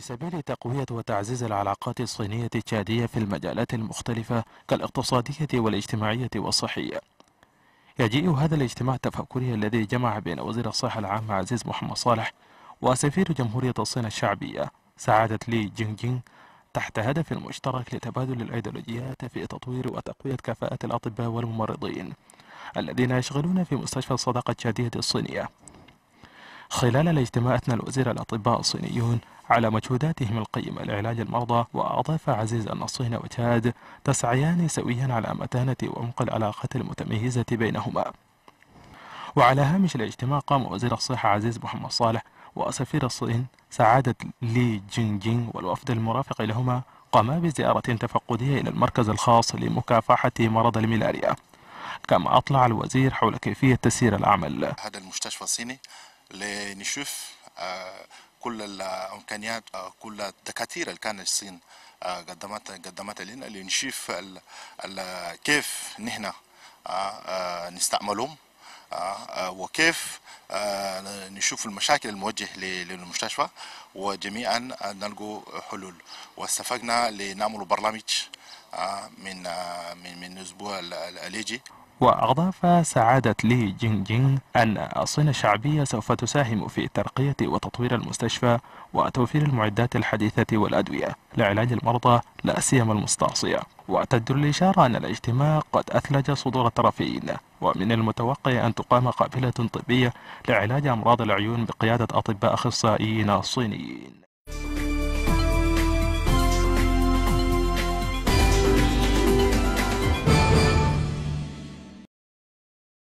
في سبيل تقوية وتعزيز العلاقات الصينية التشادية في المجالات المختلفة كالاقتصادية والاجتماعية والصحية يجيء هذا الاجتماع التفكري الذي جمع بين وزير الصحة العام عزيز محمد صالح وسفير جمهورية الصين الشعبية سعادة لي جين جين تحت هدف مشترك لتبادل الأيديولوجيات في تطوير وتقوية كفاءة الأطباء والممرضين الذين يشغلون في مستشفى الصداقة الشادية الصينية خلال الاجتماع أثنى الوزير الأطباء الصينيون على مجهوداتهم القيمة لعلاج المرضى وأضاف عزيز أن الصين وتشاد تسعيان سويا على متانة وعمق العلاقات المتميزة بينهما وعلى هامش الاجتماع قام وزير الصحة عزيز محمد صالح وسفير الصين سعادة لي جين جين والوفد المرافق لهما قاما بزيارة تفقدية إلى المركز الخاص لمكافحة مرض الملاريا كما أطلع الوزير حول كيفية تسيير العمل هذا المستشفى الصيني لنشوف آه، كل الامكانيات آه، كل التكاتير اللي كانت الصين آه، قدمت قدمت لنا لنشوف كيف نحن نستعملهم وكيف نشوف المشاكل الموجهة للمستشفى وجميعا نلقوا حلول واستفقنا لنعمل برنامج من من من الاسبوع الليجي وأضاف سعادة لي جين جين أن الصين الشعبية سوف تساهم في ترقية وتطوير المستشفى وتوفير المعدات الحديثة والأدوية لعلاج المرضى لا سيما المستعصية وتدل الإشارة أن الاجتماع قد أثلج صدور الطرفين ومن المتوقع أن تقام قافلة طبية لعلاج أمراض العيون بقيادة أطباء أخصائيين صينيين